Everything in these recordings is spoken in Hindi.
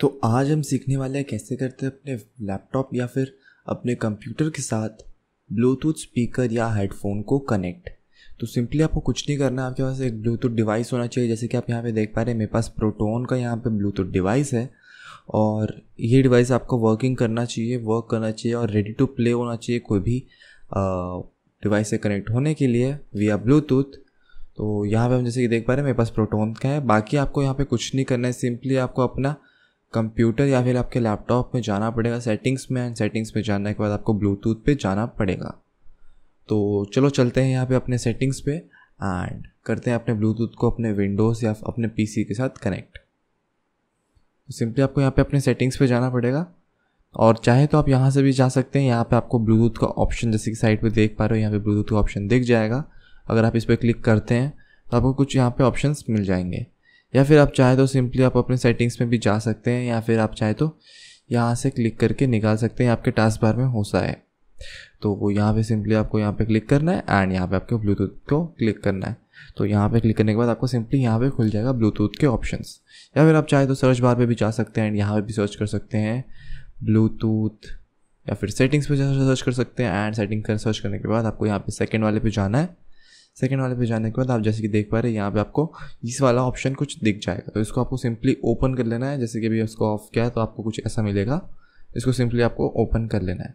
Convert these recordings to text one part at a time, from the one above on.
तो आज हम सीखने वाले हैं कैसे करते हैं अपने लैपटॉप या फिर अपने कंप्यूटर के साथ ब्लूटूथ स्पीकर या हेडफोन को कनेक्ट तो सिंपली आपको कुछ नहीं करना आपके पास एक ब्लूटूथ डिवाइस होना चाहिए जैसे कि आप यहाँ पे देख पा रहे हैं मेरे पास प्रोटोन का यहाँ पे ब्लूटूथ डिवाइस है और ये डिवाइस आपको वर्किंग करना चाहिए वर्क करना चाहिए और रेडी टू प्ले होना चाहिए कोई भी डिवाइस से कनेक्ट होने के लिए वी ब्लूटूथ तो यहाँ पे हम जैसे कि देख पा रहे हैं मेरे पास प्रोटोन का है बाकी आपको यहाँ पे कुछ नहीं करना है सिंपली आपको अपना कंप्यूटर या फिर आपके लैपटॉप में जाना पड़ेगा सेटिंग्स में एंड सेटिंग्स में जाने के बाद आपको ब्लूटूथ पे जाना पड़ेगा तो चलो चलते हैं यहाँ पे अपने सेटिंग्स पे एंड करते हैं अपने ब्लूटूथ को अपने विंडोज़ या अपने पीसी के साथ कनेक्ट सिंपली तो आपको यहाँ पे अपने सेटिंग्स पे जाना पड़ेगा और चाहे तो आप यहाँ से भी जा सकते हैं यहाँ पे आपको ब्लूटूथ का ऑप्शन जैसे कि साइड पे देख पा रहे हो यहाँ पे ब्लूटूथ का ऑप्शन दिख जाएगा अगर आप इस पर क्लिक करते हैं तो आपको कुछ यहाँ पे ऑप्शंस मिल जाएंगे या फिर आप चाहे तो सिंपली आप अपने सेटिंग्स में भी जा सकते हैं या फिर आप चाहे तो यहाँ से क्लिक करके निकाल सकते हैं आपके टास्क बार में सा है तो वो यहाँ पे सिंपली आपको यहाँ पे क्लिक करना है एंड यहाँ पे आपके ब्लूटूथ को क्लिक करना है तो यहाँ पे क्लिक करने के बाद आपको सिंपली यहाँ पे खुल जाएगा ब्लूटूथ के ऑप्शंस या फिर आप चाहे तो सर्च बार पे भी जा सकते हैं एंड यहाँ पे भी सर्च कर सकते हैं ब्लूटूथ या फिर सेटिंग्स पे सर्च कर सकते हैं एंड सेटिंग कर सर्च करने के बाद आपको यहाँ पे सेकेंड वाले पे जाना है सेकेंड वाले पे जाने के बाद आप जैसे कि देख पा रहे हैं यहाँ पे आपको इस वाला ऑप्शन कुछ दिख जाएगा तो इसको आपको सिंपली ओपन कर लेना है जैसे कि अभी इसको ऑफ किया है तो आपको कुछ ऐसा मिलेगा इसको सिंपली आपको ओपन कर लेना है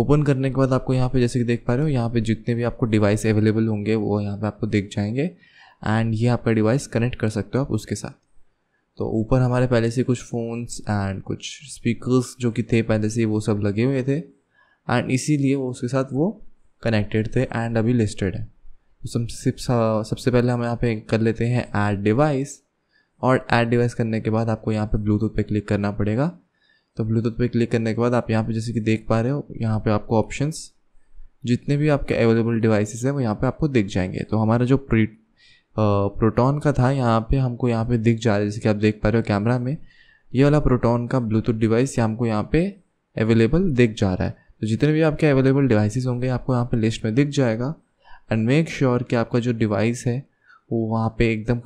ओपन करने के बाद आपको यहाँ पे जैसे कि देख पा रहे हो यहाँ पे जितने भी आपको डिवाइस अवेलेबल होंगे वो यहाँ पे आपको दिख जाएंगे एंड ये आपका डिवाइस कनेक्ट कर सकते हो आप उसके साथ तो ऊपर हमारे पहले से कुछ फ़ोन्स एंड कुछ स्पीकर्स जो कि थे पहले से वो सब लगे हुए थे एंड इसीलिए वो उसके साथ वो कनेक्टेड थे एंड अभी लिस्टेड है तो सबसे सबसे पहले हम यहाँ पे कर लेते हैं ऐड डिवाइस और ऐड डिवाइस करने के बाद आपको यहाँ पे ब्लूटूथ पे क्लिक करना पड़ेगा तो ब्लूटूथ पे क्लिक करने के बाद आप यहाँ पे जैसे कि देख पा रहे हो यहाँ पे आपको ऑप्शंस जितने भी आपके अवेलेबल डिवाइसेस हैं वो यहाँ पे आपको दिख जाएंगे तो हमारा जो प्री प्रोटोन का था यहाँ पे हमको यहाँ पे दिख जा रहा है जैसे कि आप देख पा रहे हो कैमरा में ये वाला प्रोटोन का ब्लूटूथ डिवाइस हमको यहाँ पे अवेलेबल दिख जा रहा है तो जितने भी आपके अवेलेबल डिवाइसेस होंगे आपको यहाँ पे लिस्ट में दिख जाएगा एंड मेक श्योर कि आपका जो डिवाइस है वो वहाँ पे एकदम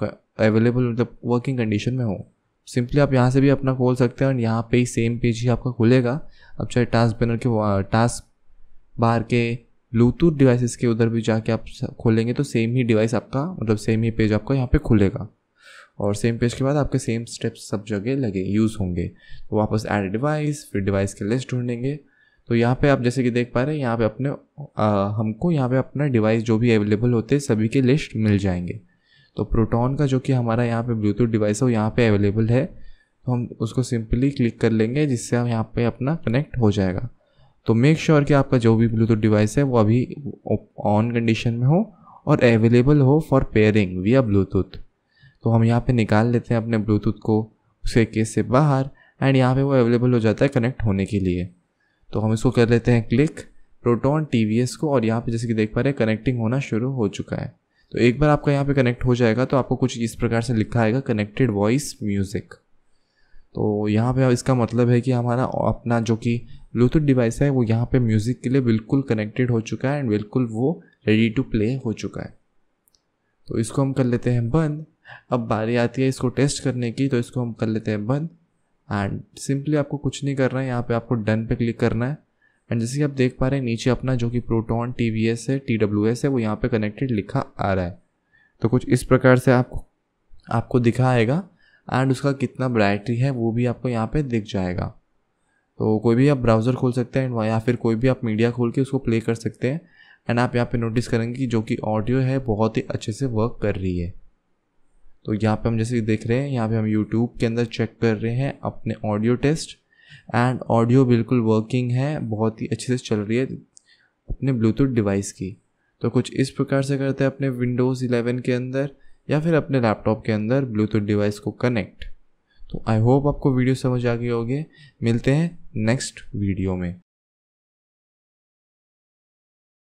अवेलेबल मतलब वर्किंग कंडीशन में हो सिंपली आप यहाँ से भी अपना खोल सकते हैं और यहाँ पे ही सेम पेज ही आपका खुलेगा आप चाहे टास्क बैनर के टास्क बाहर के ब्लूटूथ डिवाइसेस के उधर भी जाके आप खोलेंगे तो सेम ही डिवाइस आपका मतलब सेम ही पेज आपका यहाँ पे खुलेगा और सेम पेज के बाद आपके सेम स्टेप्स सब जगह लगे यूज़ होंगे तो वापस ऐड डिवाइस फिर डिवाइस के लिस्ट ढूंढेंगे तो यहाँ पे आप जैसे कि देख पा रहे हैं यहाँ पे अपने आ, हमको यहाँ पे अपना डिवाइस जो भी अवेलेबल होते हैं सभी के लिस्ट मिल जाएंगे तो प्रोटॉन का जो कि हमारा यहाँ पे ब्लूटूथ डिवाइस है वो यहाँ पे अवेलेबल है तो हम उसको सिंपली क्लिक कर लेंगे जिससे हम यहाँ पे अपना कनेक्ट हो जाएगा तो मेक श्योर sure कि आपका जो भी ब्लूटूथ डिवाइस है वो अभी ऑन कंडीशन में हो और अवेलेबल हो फॉर पेयरिंग विया ब्लूटूथ तो हम यहाँ पे निकाल लेते हैं अपने ब्लूटूथ को उसके केस से बाहर एंड यहाँ पे वो अवेलेबल हो जाता है कनेक्ट होने के लिए तो हम इसको कर लेते हैं क्लिक प्रोटोन टी को और यहाँ पे जैसे कि देख पा रहे हैं कनेक्टिंग होना शुरू हो चुका है तो एक बार आपका यहाँ पे कनेक्ट हो जाएगा तो आपको कुछ इस प्रकार से लिखा आएगा कनेक्टेड वॉइस म्यूज़िक तो यहाँ पे इसका मतलब है कि हमारा अपना जो कि ब्लूटूथ डिवाइस है वो यहाँ पे म्यूज़िक के लिए बिल्कुल कनेक्टेड हो चुका है एंड बिल्कुल वो रेडी टू प्ले हो चुका है तो इसको हम कर लेते हैं बंद अब बारी आती है इसको टेस्ट करने की तो इसको हम कर लेते हैं बंद एंड सिंपली आपको कुछ नहीं करना है यहाँ पे आपको डन पे क्लिक करना है एंड जैसे कि आप देख पा रहे हैं नीचे अपना जो कि प्रोटोन टी वी एस है टी डब्ल्यू एस है वो यहाँ पे कनेक्टेड लिखा आ रहा है तो कुछ इस प्रकार से आपको दिखा आएगा एंड उसका कितना ब्राइटरी है वो भी आपको यहाँ पर दिख जाएगा तो कोई भी आप ब्राउज़र खोल सकते हैं या फिर कोई भी आप मीडिया खोल के उसको प्ले कर सकते हैं एंड आप यहाँ पे नोटिस करेंगे कि जो कि ऑडियो है बहुत ही अच्छे से वर्क कर रही है तो यहाँ पे हम जैसे देख रहे हैं यहाँ पे हम यूट्यूब के अंदर चेक कर रहे हैं अपने ऑडियो टेस्ट एंड ऑडियो बिल्कुल वर्किंग है बहुत ही अच्छे से चल रही है अपने ब्लूटूथ डिवाइस की तो कुछ इस प्रकार से करते हैं अपने विंडोज़ 11 के अंदर या फिर अपने लैपटॉप के अंदर ब्लूटूथ डिवाइस को कनेक्ट तो आई होप आपको वीडियो समझ आ गई होगी मिलते हैं नेक्स्ट वीडियो में